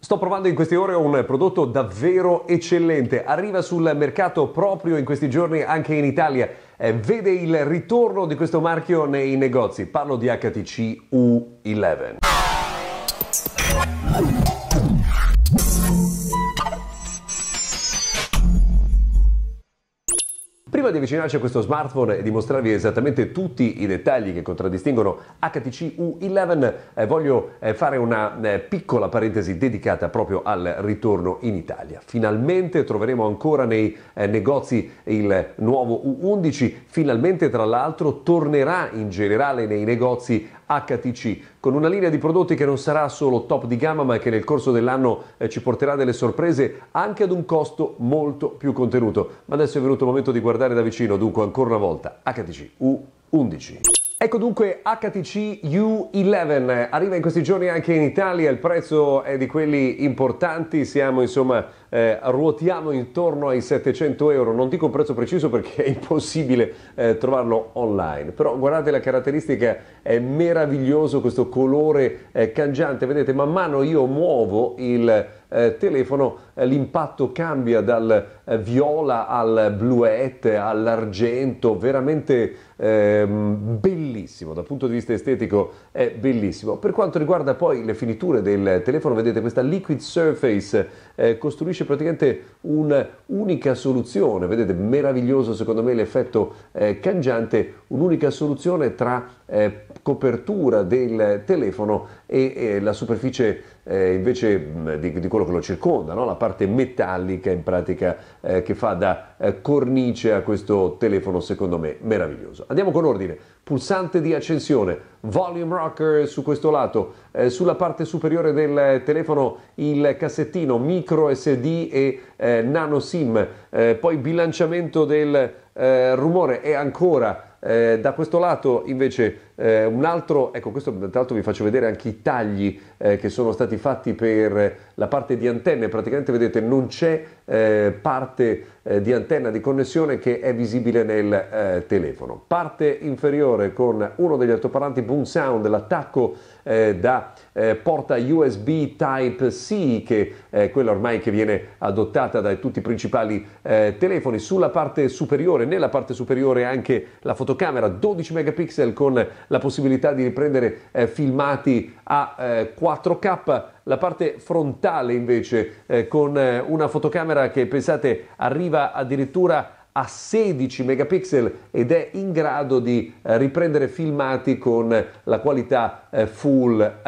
Sto provando in queste ore un prodotto davvero eccellente, arriva sul mercato proprio in questi giorni anche in Italia, eh, vede il ritorno di questo marchio nei negozi, parlo di HTC U11. Prima di avvicinarci a questo smartphone e di mostrarvi esattamente tutti i dettagli che contraddistinguono HTC U11, eh, voglio eh, fare una eh, piccola parentesi dedicata proprio al ritorno in Italia. Finalmente troveremo ancora nei eh, negozi il nuovo U11, finalmente tra l'altro tornerà in generale nei negozi HTC, con una linea di prodotti che non sarà solo top di gamma ma che nel corso dell'anno eh, ci porterà delle sorprese anche ad un costo molto più contenuto. Ma adesso è venuto il momento di guardare da vicino, dunque ancora una volta HTC U11. Ecco dunque HTC U11, arriva in questi giorni anche in Italia, il prezzo è di quelli importanti, siamo insomma, eh, ruotiamo intorno ai 700 euro, non dico un prezzo preciso perché è impossibile eh, trovarlo online, però guardate la caratteristica, è meraviglioso questo colore eh, cangiante, vedete man mano io muovo il eh, telefono eh, l'impatto cambia dal eh, viola al bluette, all'argento, veramente eh, bellissimo, dal punto di vista estetico è bellissimo. Per quanto riguarda poi le finiture del telefono, vedete questa liquid surface eh, costruisce praticamente un'unica soluzione, vedete meraviglioso secondo me l'effetto eh, cangiante, un'unica soluzione tra eh, copertura del telefono e, e la superficie invece di, di, quello che lo circonda, no? la parte parte metallica in pratica eh, che fa da eh, cornice a questo telefono secondo me meraviglioso. Andiamo con ordine, pulsante di accensione, volume rocker su questo lato, eh, sulla parte superiore del telefono il cassettino micro SD e eh, nano SIM, eh, poi bilanciamento del eh, rumore e ancora eh, da questo lato invece eh, un altro, ecco questo tra l'altro vi faccio vedere anche i tagli eh, che sono stati fatti per la parte di antenne, praticamente vedete non c'è eh, parte eh, di antenna di connessione che è visibile nel eh, telefono. Parte inferiore con uno degli altoparlanti Boom Sound, l'attacco eh, da eh, porta USB Type-C, che è quella ormai che viene adottata da tutti i principali telefoni. Sulla parte superiore, nella parte superiore anche la fotocamera 12 megapixel con la possibilità di riprendere filmati a eh, 4K, la parte frontale invece eh, con eh, una fotocamera che pensate arriva addirittura a 16 megapixel ed è in grado di eh, riprendere filmati con la qualità eh, Full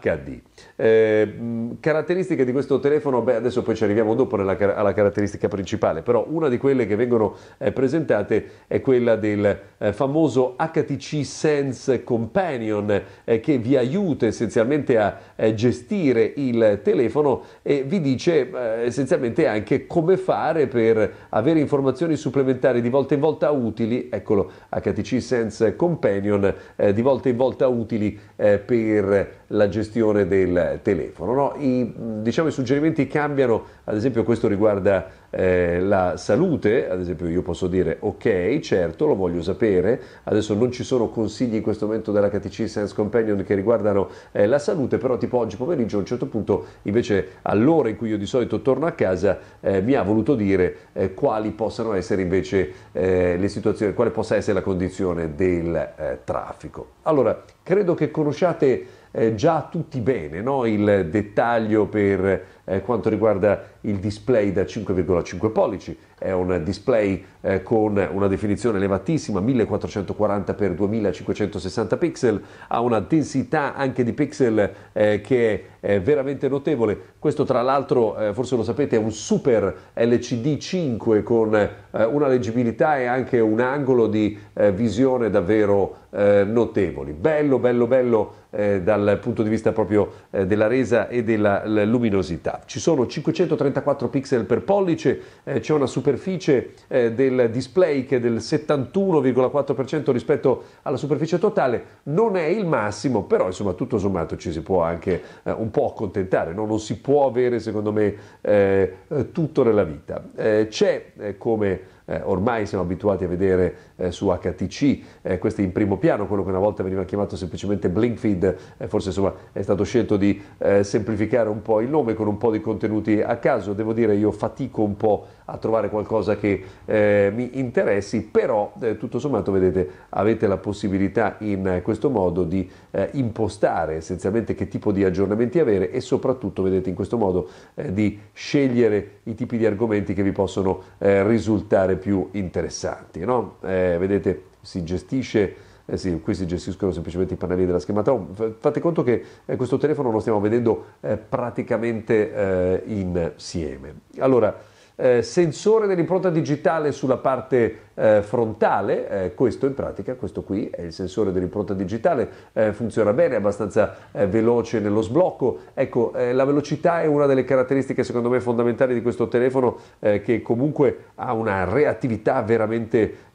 HD. Eh, caratteristiche di questo telefono, beh, adesso poi ci arriviamo dopo nella, alla caratteristica principale, però una di quelle che vengono eh, presentate è quella del eh, famoso HTC Sense Companion eh, che vi aiuta essenzialmente a eh, gestire il telefono e vi dice eh, essenzialmente anche come fare per avere informazioni supplementari di volta in volta utili, eccolo HTC Sense Companion di volta in volta utili per la gestione del telefono. No? I, diciamo, I, suggerimenti cambiano, ad esempio questo riguarda eh, la salute, ad esempio io posso dire ok, certo, lo voglio sapere, adesso non ci sono consigli in questo momento della KTC Science Companion che riguardano eh, la salute, però tipo oggi pomeriggio a un certo punto invece all'ora in cui io di solito torno a casa eh, mi ha voluto dire eh, quali possano essere invece eh, le situazioni, quale possa essere la condizione del eh, traffico. Allora, credo che conosciate eh, già tutti bene, no? il dettaglio per eh, quanto riguarda il display da 5,5 pollici, è un display eh, con una definizione elevatissima, 1440x2560 pixel, ha una densità anche di pixel eh, che è eh, veramente notevole. Questo tra l'altro, eh, forse lo sapete, è un super LCD 5 con eh, una leggibilità e anche un angolo di visione davvero notevoli. Bello, bello, bello dal punto di vista proprio della resa e della luminosità. Ci sono 534 pixel per pollice, eh, c'è una superficie eh, del display che è del 71,4% rispetto alla superficie totale, non è il massimo, però insomma tutto sommato ci si può anche eh, un po' accontentare, no? non si può avere secondo me eh, eh, tutto nella vita. Eh, c'è come eh, ormai siamo abituati a vedere eh, su HTC, eh, questo in primo piano, quello che una volta veniva chiamato semplicemente Blinkfeed, Feed, eh, forse insomma è stato scelto di eh, semplificare un po' il nome con un po' di contenuti a caso, devo dire io fatico un po' a trovare qualcosa che eh, mi interessi, però eh, tutto sommato vedete avete la possibilità in questo modo di eh, impostare essenzialmente che tipo di aggiornamenti avere e soprattutto vedete in questo modo eh, di scegliere i tipi di argomenti che vi possono eh, risultare più interessanti. No? Eh, vedete si gestisce eh sì, qui si gestiscono semplicemente i pannelli della schermata home. Oh, fate conto che eh, questo telefono lo stiamo vedendo eh, praticamente insieme. Allora, eh, sensore dell'impronta digitale sulla parte eh, frontale, eh, questo in pratica, questo qui è il sensore dell'impronta digitale, eh, funziona bene, è abbastanza eh, veloce nello sblocco, ecco eh, la velocità è una delle caratteristiche secondo me fondamentali di questo telefono eh, che comunque ha una reattività veramente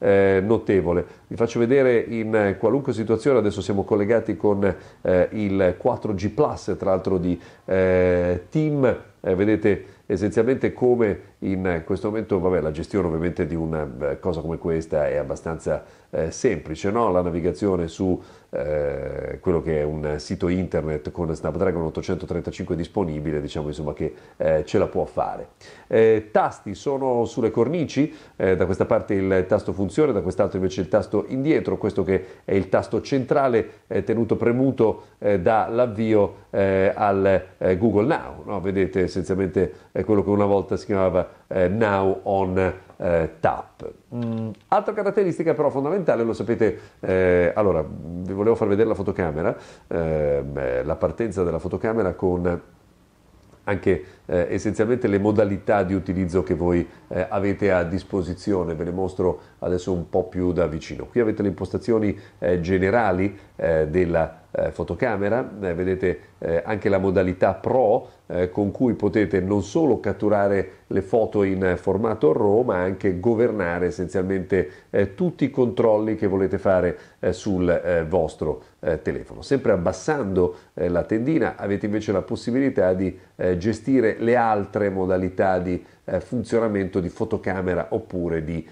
notevole. Vi faccio vedere in qualunque situazione, adesso siamo collegati con il 4G Plus, tra l'altro di Team, vedete essenzialmente come in questo momento, vabbè la gestione ovviamente di una cosa come come questa è abbastanza eh, semplice, no? la navigazione su eh, quello che è un sito internet con Snapdragon 835 disponibile, diciamo insomma che eh, ce la può fare. Eh, tasti sono sulle cornici, eh, da questa parte il tasto funzione, da quest'altro invece il tasto indietro, questo che è il tasto centrale eh, tenuto premuto dall'avvio al Google Now, no? vedete essenzialmente quello che una volta si chiamava Now on Tap. Mm. Altra caratteristica però fondamentale, lo sapete, allora, vi volevo far vedere la fotocamera, ehm, eh, la partenza della fotocamera con anche eh, essenzialmente le modalità di utilizzo che voi eh, avete a disposizione, ve le mostro adesso un po' più da vicino. Qui avete le impostazioni eh, generali eh, della eh, fotocamera, eh, vedete eh, anche la modalità Pro eh, con cui potete non solo catturare le foto in formato RAW ma anche governare essenzialmente tutti i controlli che volete fare sul vostro telefono. Sempre abbassando la tendina avete invece la possibilità di gestire le altre modalità di funzionamento di fotocamera oppure di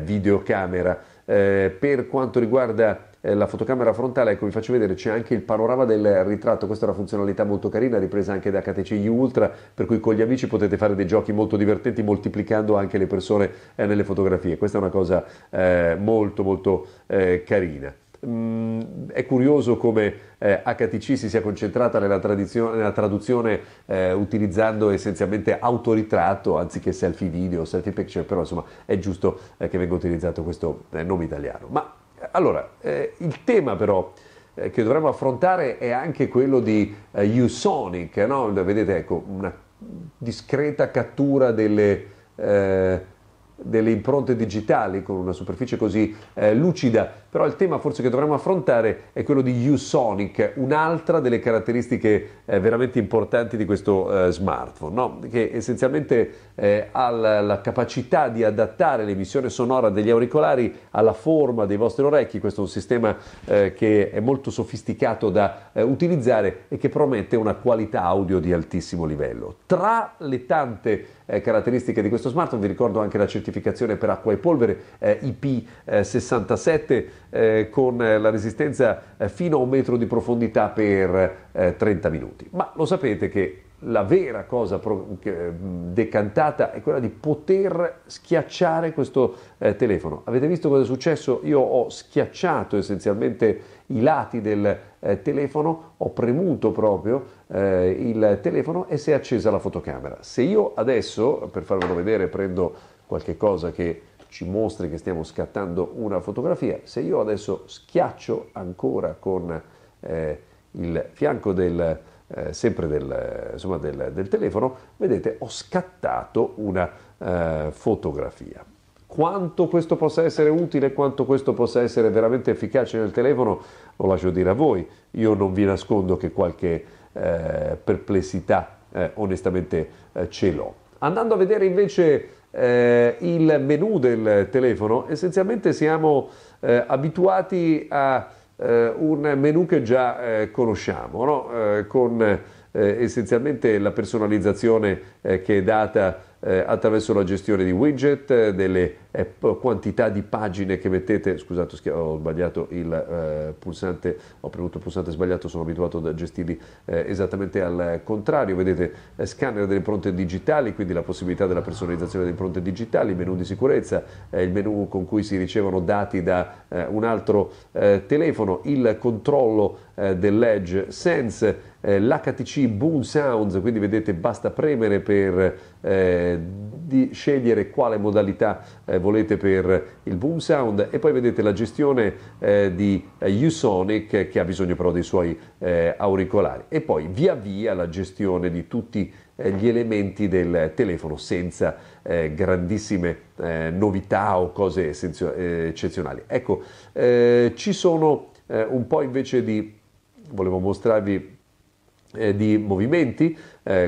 videocamera. per quanto riguarda eh, la fotocamera frontale, ecco vi faccio vedere, c'è anche il panorama del ritratto, questa è una funzionalità molto carina, ripresa anche da HTC Ultra, per cui con gli amici potete fare dei giochi molto divertenti moltiplicando anche le persone eh, nelle fotografie, questa è una cosa eh, molto molto eh, carina. Mm, è curioso come eh, HTC si sia concentrata nella, nella traduzione eh, utilizzando essenzialmente autoritratto anziché selfie video, selfie picture, però insomma è giusto eh, che venga utilizzato questo eh, nome italiano. Ma allora, eh, il tema però eh, che dovremmo affrontare è anche quello di eh, U-Sonic, no? vedete ecco, una discreta cattura delle, eh, delle impronte digitali con una superficie così eh, lucida però il tema forse che dovremmo affrontare è quello di USONIC, un'altra delle caratteristiche eh, veramente importanti di questo eh, smartphone, no? che essenzialmente eh, ha la, la, capacità di adattare l'emissione sonora degli auricolari alla forma dei vostri orecchi, questo è un sistema eh, che è molto sofisticato da eh, utilizzare e che promette una qualità audio di altissimo livello. Tra le tante eh, caratteristiche di questo smartphone vi ricordo anche la certificazione per acqua e polvere IP67, eh, con la resistenza eh, fino a un metro di profondità per 30 eh, minuti. Ma lo sapete che la vera cosa decantata è quella di poter schiacciare questo eh, telefono. Avete visto cosa è successo? Io ho schiacciato essenzialmente i lati del eh, telefono, ho premuto proprio eh, il telefono e si è accesa la fotocamera. Se io adesso, per farvelo vedere, prendo qualche cosa che ci mostri che stiamo scattando una fotografia. Se io adesso schiaccio ancora con eh, il fianco del, eh, sempre del, insomma, del, del, telefono, vedete ho scattato una eh, fotografia. Quanto questo possa essere utile, quanto questo possa essere veramente efficace nel telefono, lo lascio dire a voi. Io non vi nascondo che qualche eh, perplessità eh, onestamente eh, ce l'ho. Andando a vedere invece eh, il menu del telefono, essenzialmente siamo eh, abituati a eh, un menu che già eh, conosciamo, no? Eh, con eh, essenzialmente la personalizzazione che è data attraverso la gestione di widget, delle eh, quantità di pagine che mettete, scusate ho sbagliato il eh, pulsante, ho premuto il pulsante sbagliato, sono abituato a gestirli eh, esattamente al contrario, vedete eh, scanner delle impronte digitali, quindi la possibilità della personalizzazione delle impronte digitali, menu di sicurezza, eh, il menu con cui si ricevono dati da eh, un altro telefono, il controllo dell'Edge Sense, l'HTC Boom Sounds, quindi vedete basta premere per di scegliere quale modalità eh, volete per il boom sound e poi vedete la gestione eh, di eh, Usonic che ha bisogno però dei suoi eh, auricolari e poi via via la gestione di tutti eh, gli elementi del telefono senza eh, grandissime eh, novità o cose eh, eccezionali. Ecco, eh, ci sono un po' invece di, volevo mostrarvi, di movimenti,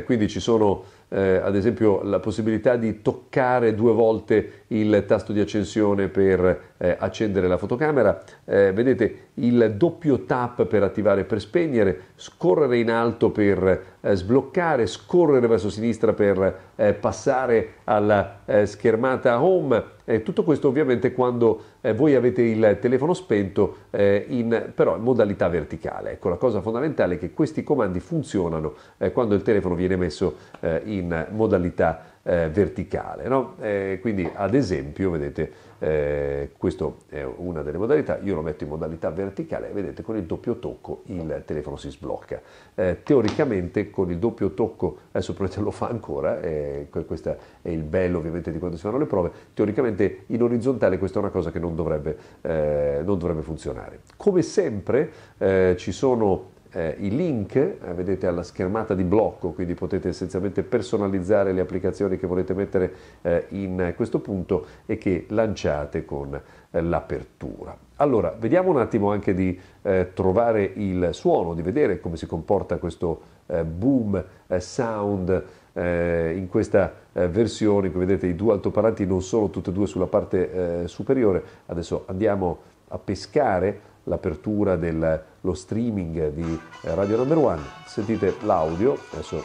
quindi ci sono eh, ad esempio la possibilità di toccare due volte il tasto di accensione per eh, accendere la fotocamera, eh, vedete il doppio tap per attivare e per spegnere, scorrere in alto per eh, sbloccare, scorrere verso sinistra per eh, passare alla eh, schermata home. Eh, tutto questo ovviamente quando eh, voi avete il telefono spento in, però in modalità verticale. Ecco, la cosa fondamentale è che questi comandi funzionano quando il telefono viene messo in modalità verticale. No? quindi ad esempio, vedete, eh, questa è una delle modalità, io lo metto in modalità verticale, e vedete con il doppio tocco il telefono si sblocca. Eh, teoricamente con il doppio tocco, adesso probabilmente lo fa ancora, eh, questo è il bello ovviamente di quando si fanno le prove, teoricamente in orizzontale questa è una cosa che non dovrebbe, eh, non dovrebbe funzionare. Come sempre eh, ci sono eh, i link, eh, vedete alla schermata di blocco, quindi potete essenzialmente personalizzare le applicazioni che volete mettere eh, in questo punto e che lanciate con eh, l'apertura. Allora, vediamo un attimo anche di eh, trovare il suono, di vedere come si comporta questo eh, boom sound in questa versione, come vedete i due altoparlanti non sono tutti e due sulla parte superiore, adesso andiamo a pescare l'apertura dello streaming di Radio Number One. Sentite l'audio, adesso...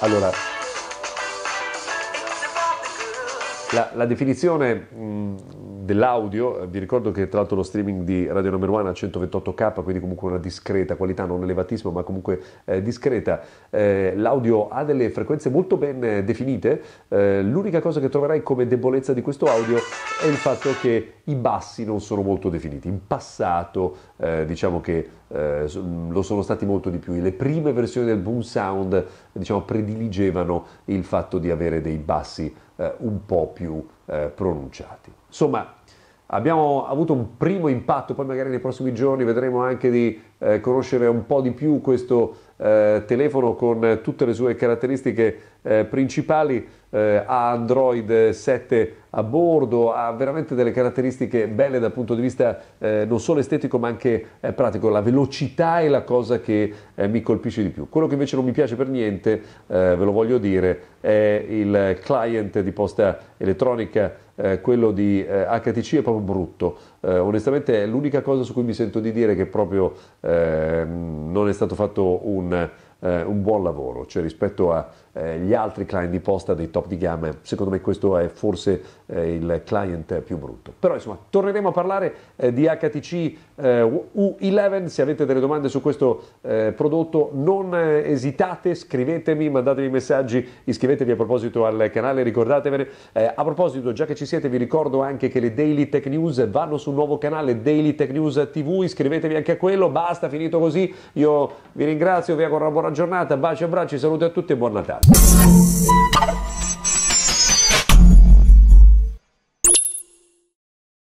Allora, la, la definizione mh, mm, dell'audio, eh, vi ricordo che tra l'altro lo streaming di Radio Number One a 128k, quindi comunque una discreta qualità, non elevatissima ma comunque eh, discreta. Eh, l'audio ha delle frequenze molto ben eh, definite, eh, l'unica cosa che troverai come debolezza di questo audio è il fatto che i bassi non sono molto definiti. In passato eh, diciamo che lo sono stati molto di più, le prime versioni del boom sound diciamo, prediligevano il fatto di avere dei bassi eh, un po' più eh, pronunciati. Insomma, abbiamo avuto un primo impatto, poi magari nei prossimi giorni vedremo anche di eh, conoscere un po' di più questo eh, telefono con tutte le sue caratteristiche eh, principali. ha eh, Android 7 a bordo, ha veramente delle caratteristiche belle dal punto di vista eh, non solo estetico ma anche eh, pratico. La velocità è la cosa che eh, mi colpisce di più. Quello che invece non mi piace per niente, eh, ve lo voglio dire, è il client di posta elettronica. Eh, quello di eh, HTC è proprio brutto. Eh, onestamente è l'unica cosa su cui mi sento di dire che proprio eh, non è stato fatto un, eh, un buon lavoro, cioè rispetto a eh, gli altri client di posta dei top di gamma. Secondo me questo è forse eh, il client più brutto. Però insomma, torneremo a parlare eh, di HTC eh, U11. Se avete delle domande su questo eh, prodotto non esitate, scrivetemi, mandatemi messaggi, iscrivetevi a proposito al canale, ricordatevene. a proposito, già che ci siete, vi ricordo anche che le Daily Tech News vanno sul nuovo canale Daily Tech News TV, iscrivetevi anche a quello, basta, finito così. Io vi ringrazio, vi auguro una buona giornata, baci e abbracci, saluti a tutti e buon Natale. Música